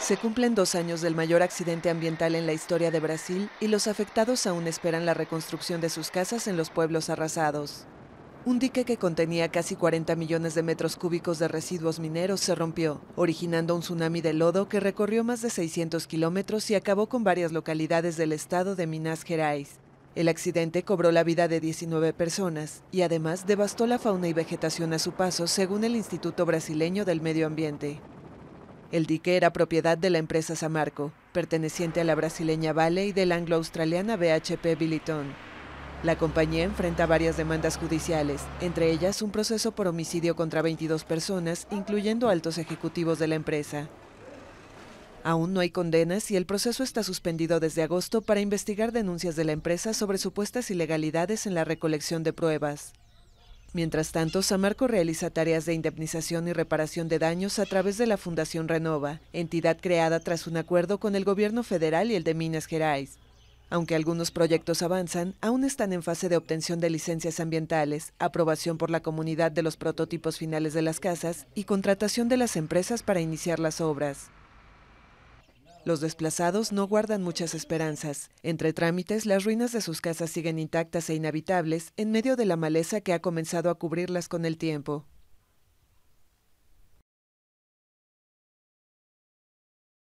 Se cumplen dos años del mayor accidente ambiental en la historia de Brasil y los afectados aún esperan la reconstrucción de sus casas en los pueblos arrasados. Un dique que contenía casi 40 millones de metros cúbicos de residuos mineros se rompió, originando un tsunami de lodo que recorrió más de 600 kilómetros y acabó con varias localidades del estado de Minas Gerais. El accidente cobró la vida de 19 personas y además devastó la fauna y vegetación a su paso, según el Instituto Brasileño del Medio Ambiente. El dique era propiedad de la empresa Samarco, perteneciente a la brasileña Vale y de la anglo-australiana BHP Billiton. La compañía enfrenta varias demandas judiciales, entre ellas un proceso por homicidio contra 22 personas, incluyendo altos ejecutivos de la empresa. Aún no hay condenas y el proceso está suspendido desde agosto para investigar denuncias de la empresa sobre supuestas ilegalidades en la recolección de pruebas. Mientras tanto, Samarco realiza tareas de indemnización y reparación de daños a través de la Fundación Renova, entidad creada tras un acuerdo con el gobierno federal y el de Minas Gerais. Aunque algunos proyectos avanzan, aún están en fase de obtención de licencias ambientales, aprobación por la comunidad de los prototipos finales de las casas y contratación de las empresas para iniciar las obras. Los desplazados no guardan muchas esperanzas. Entre trámites, las ruinas de sus casas siguen intactas e inhabitables en medio de la maleza que ha comenzado a cubrirlas con el tiempo.